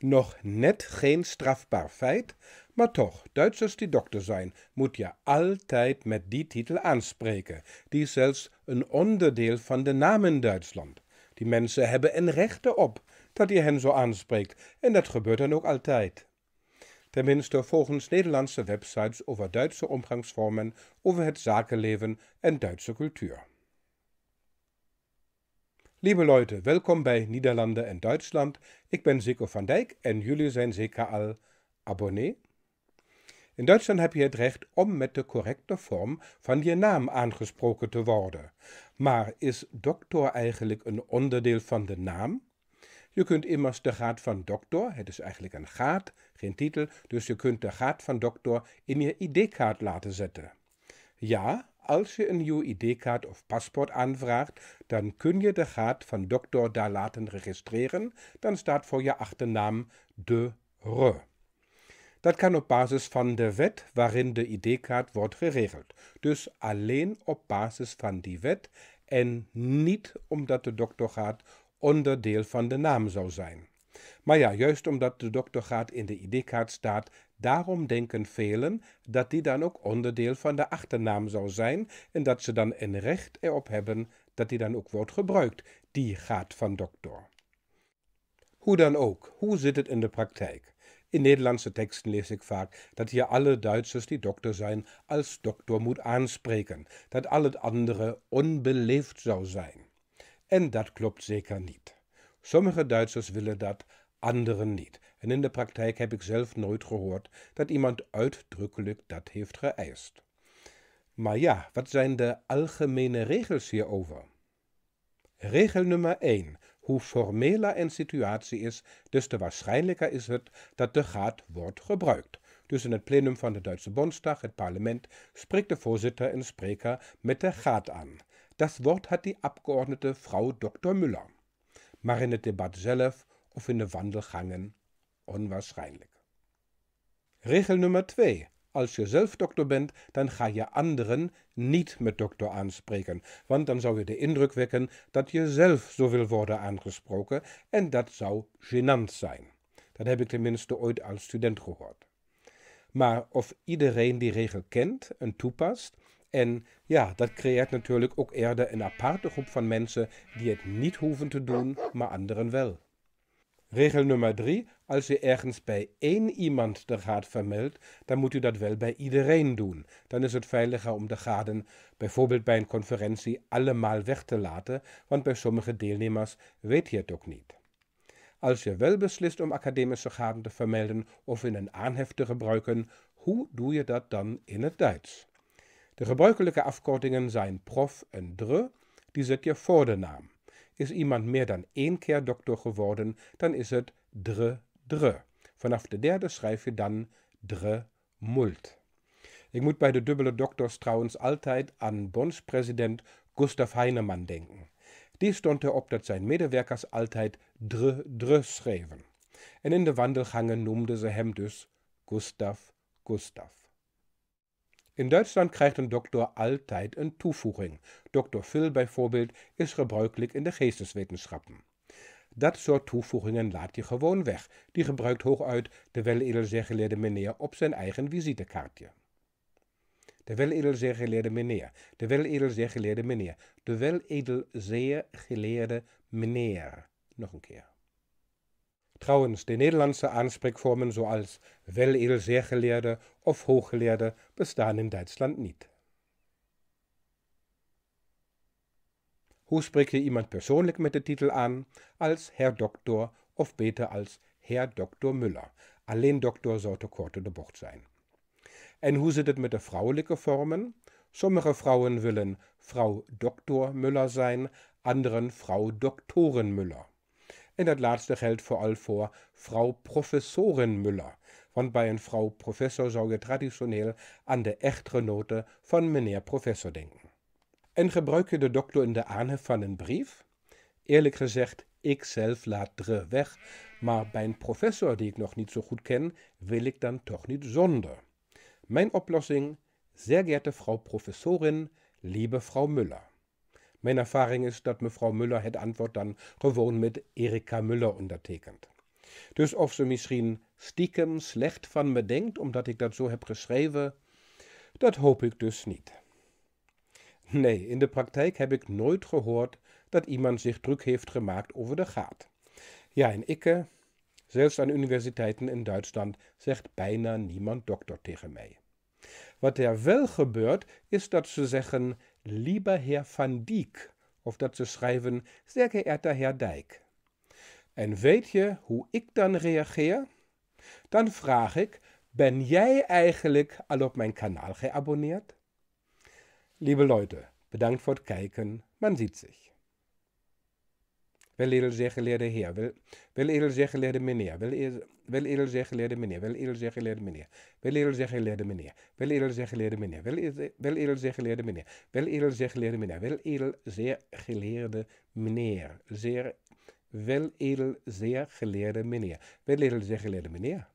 Nog net geen strafbaar feit, maar toch, Duitsers die dokter zijn, moet je altijd met die titel aanspreken. Die is zelfs een onderdeel van de naam in Duitsland. Die mensen hebben een recht op dat je hen zo aanspreekt, en dat gebeurt dan ook altijd. Tenminste, volgens Nederlandse websites over Duitse omgangsvormen, over het zakenleven en Duitse cultuur. Liebe Leute, welkom bij Nederlanden en Duitsland. Ik ben Zico van Dijk en jullie zijn zeker al abonnee. In Duitsland heb je het recht om met de correcte vorm van je naam aangesproken te worden. Maar is doctor eigenlijk een onderdeel van de naam? Je kunt immers de graad van doctor, het is eigenlijk een graad, geen titel, dus je kunt de graad van doctor in je ID-kaart laten zetten. Ja, als je een nieuwe ID-kaart of paspoort aanvraagt, dan kun je de gaat van dokter daar laten registreren. Dan staat voor je achternaam de RE. Dat kan op basis van de wet waarin de ID-kaart wordt geregeld. Dus alleen op basis van die wet en niet omdat de doktergraad onderdeel van de naam zou zijn. Maar ja, juist omdat de doktergraad in de ID-kaart staat, Daarom denken velen dat die dan ook onderdeel van de achternaam zou zijn en dat ze dan een recht erop hebben dat die dan ook wordt gebruikt. Die gaat van dokter. Hoe dan ook, hoe zit het in de praktijk? In Nederlandse teksten lees ik vaak dat hier alle Duitsers die dokter zijn als dokter moet aanspreken, dat al het andere onbeleefd zou zijn. En dat klopt zeker niet. Sommige Duitsers willen dat anderen niet. En in de praktijk heb ik zelf nooit gehoord dat iemand uitdrukkelijk dat heeft geëist. Maar ja, wat zijn de algemene regels hierover? Regel nummer 1. Hoe formeler een situatie is, des te waarschijnlijker is het dat de gaat wordt gebruikt. Dus in het plenum van de Duitse Bondsdag, het parlement, spreekt de voorzitter en spreker met de gaat aan. Dat woord had die Abgeordnete vrouw Dr. Müller. Maar in het debat zelf of in de wandelgangen. Onwaarschijnlijk. Regel nummer 2. Als je zelf dokter bent, dan ga je anderen niet met dokter aanspreken, want dan zou je de indruk wekken dat je zelf zo wil worden aangesproken en dat zou gênant zijn. Dat heb ik tenminste ooit als student gehoord. Maar of iedereen die regel kent en toepast, en ja, dat creëert natuurlijk ook eerder een aparte groep van mensen die het niet hoeven te doen, maar anderen wel. Regel nummer drie, als je ergens bij één iemand de graad vermeldt, dan moet u dat wel bij iedereen doen. Dan is het veiliger om de graden, bijvoorbeeld bij een conferentie allemaal weg te laten, want bij sommige deelnemers weet je het ook niet. Als je wel beslist om academische graden te vermelden of in een aanhef te gebruiken, hoe doe je dat dan in het Duits? De gebruikelijke afkortingen zijn prof en dre, die zet je voor de naam. ist iemand mehr dan één keer doctor geworden, dann ist es dre dre. Vanaf der derde schrijf je dan dre mult. Ik moet bij de dubbele doctors trouwens altijd aan bondspresident Gustav Heinemann denken. Die stond erop dat zijn medewerkers altijd dre dre schreven. Und in de wandelgangen noemden ze hem dus Gustav Gustav. In Duitsland krijgt een doctor altijd een toevoeging. Dr. Phil bijvoorbeeld is gebruikelijk in de geesteswetenschappen. Dat soort toevoegingen laat hij gewoon weg. Die gebruikt hooguit de weledelzeergeleerde meneer op zijn eigen visitekaartje. De weledelzeergeleerde meneer. De weledelzeergeleerde meneer. De weledelzeergeleerde meneer. Nog een keer. trouwens de Nederlandse so als wel zeer geleerde of Hochgelehrte bestaan in Deutschland nicht. Hoe spreek je iemand persoonlijk met de titel aan als Herr Doktor of beter als Herr Doktor Müller? Alleen Doktor zou te kort de bocht zijn. En hoe zit het met de vrouwelijke vormen? Sommige vrouwen willen Frau Doktor Müller zijn, anderen Frau Doktoren Müller. En dat laatste geldt allem voor Frau professorin Müller. Want bij Frau vrouw professor zou traditionell an aan de echtgenote von meneer professor denken. En gebruik je de dokter in der Ahne von einem brief? Ehrlich gesagt, ich selbst laat dre weg, aber bij een professor die ich noch nicht so gut ken, will ich dann doch nicht zonder. Mijn oplossing, sehr geehrte Frau Professorin, liebe Frau Müller. Mijn ervaring is dat mevrouw Muller het antwoord dan gewoon met Erika Muller ondertekent. Dus of ze misschien stiekem slecht van me denkt omdat ik dat zo heb geschreven, dat hoop ik dus niet. Nee, in de praktijk heb ik nooit gehoord dat iemand zich druk heeft gemaakt over de gaat. Ja, en ikke, zelfs aan universiteiten in Duitsland, zegt bijna niemand dokter tegen mij. Wat er wel gebeurt, is dat ze zeggen: lieber Herr van Dijk, auf dazu schreiben, sehr geehrter Herr Dijk. En weet je hoe ik dan reageer? Dann frag ik, ben jij eigenlijk al op mijn kanaal geabonneerd? Liebe Leute, bedankt het Kijken, man sieht sich. Wel edel zeer geleerde heer, wel, wel edel zeer geleerde meneer, wel, wel edel zeer geleerde meneer, wel edel zeer geleerde meneer, wel edel zeer geleerde meneer, wel edel zeer geleerde meneer, wel edel zeer geleerde meneer, wel edel zeer geleerde meneer, wel edel zeer geleerde meneer, zeer, wel edel zeer geleerde meneer, wel edel zeer geleerde meneer.